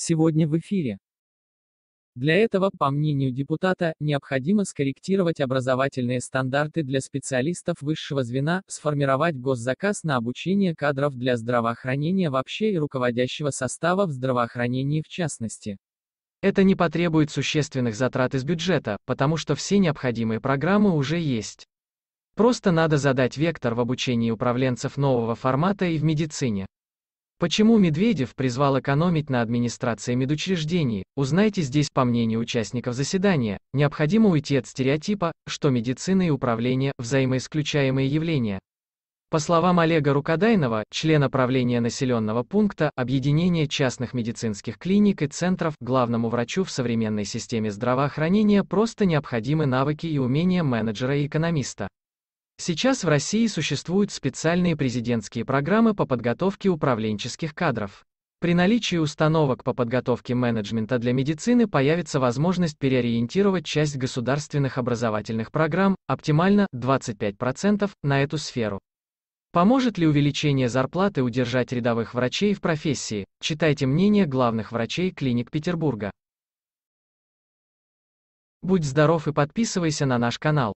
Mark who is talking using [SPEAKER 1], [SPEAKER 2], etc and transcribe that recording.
[SPEAKER 1] сегодня в эфире. Для этого, по мнению депутата, необходимо скорректировать образовательные стандарты для специалистов высшего звена, сформировать госзаказ на обучение кадров для здравоохранения вообще и руководящего состава в здравоохранении в частности. Это не потребует существенных
[SPEAKER 2] затрат из бюджета, потому что все необходимые программы уже есть. Просто надо задать вектор в обучении управленцев нового формата и в медицине. Почему Медведев призвал экономить на администрации медучреждений, узнайте здесь по мнению участников заседания, необходимо уйти от стереотипа, что медицина и управление – взаимоисключаемые явления. По словам Олега Рукодайнова, члена правления населенного пункта Объединения частных медицинских клиник и центров, главному врачу в современной системе здравоохранения просто необходимы навыки и умения менеджера и экономиста. Сейчас в России существуют специальные президентские программы по подготовке управленческих кадров. При наличии установок по подготовке менеджмента для медицины появится возможность переориентировать часть государственных образовательных программ, оптимально 25%, на эту сферу. Поможет ли увеличение зарплаты удержать рядовых врачей в профессии? Читайте мнение главных врачей клиник Петербурга. Будь здоров и подписывайся на наш канал.